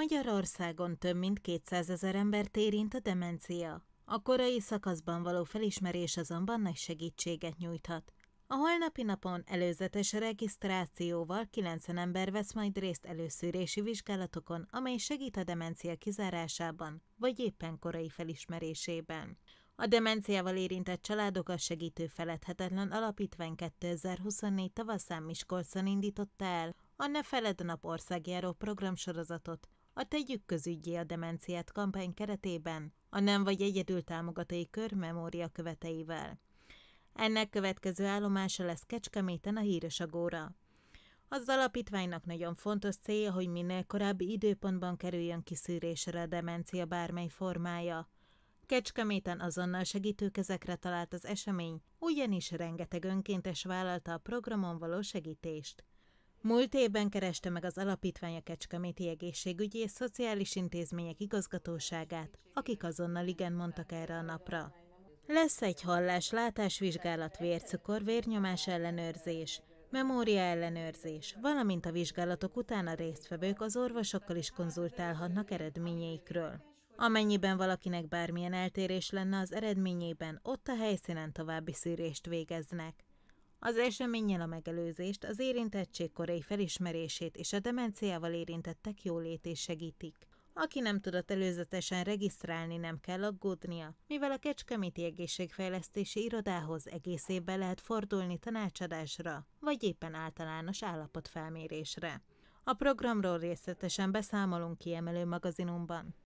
Magyarországon több mint 200 ezer embert érint a demencia. A korai szakaszban való felismerés azonban nagy segítséget nyújthat. A holnapi napon előzetes regisztrációval 90 ember vesz majd részt előszűrési vizsgálatokon, amely segít a demencia kizárásában, vagy éppen korai felismerésében. A demenciával érintett családokat segítő feledhetetlen alapítvány 2024 tavaszán Miskolcon indította el a Ne Feled Nap országjáró programsorozatot, a Tegyük közügyé a demenciát kampány keretében a nem vagy egyedül támogatói kör memória követeivel. Ennek következő állomása lesz Kecskeméten a Híres Agóra. Az alapítványnak nagyon fontos célja, hogy minél korábbi időpontban kerüljön kiszűrésre a demencia bármely formája. Kecskeméten azonnal segítőkezekre talált az esemény, ugyanis rengeteg önkéntes vállalta a programon való segítést. Múlt évben kereste meg az alapítvány a Kecskeméti Egészségügyi és Szociális Intézmények igazgatóságát, akik azonnal igen mondtak erre a napra. Lesz egy hallás, látásvizsgálat, vércukor, vérnyomás ellenőrzés, memória ellenőrzés, valamint a vizsgálatok után a résztvevők az orvosokkal is konzultálhatnak eredményeikről. Amennyiben valakinek bármilyen eltérés lenne az eredményében, ott a helyszínen további szűrést végeznek. Az eseménnyel a megelőzést, az érintettség korai felismerését és a demenciával érintettek jólétét segítik. Aki nem tudott előzetesen regisztrálni, nem kell aggódnia, mivel a Kecskeméti Egészségfejlesztési Irodához egész évben lehet fordulni tanácsadásra, vagy éppen általános állapotfelmérésre. A programról részletesen beszámolunk kiemelő magazinunkban.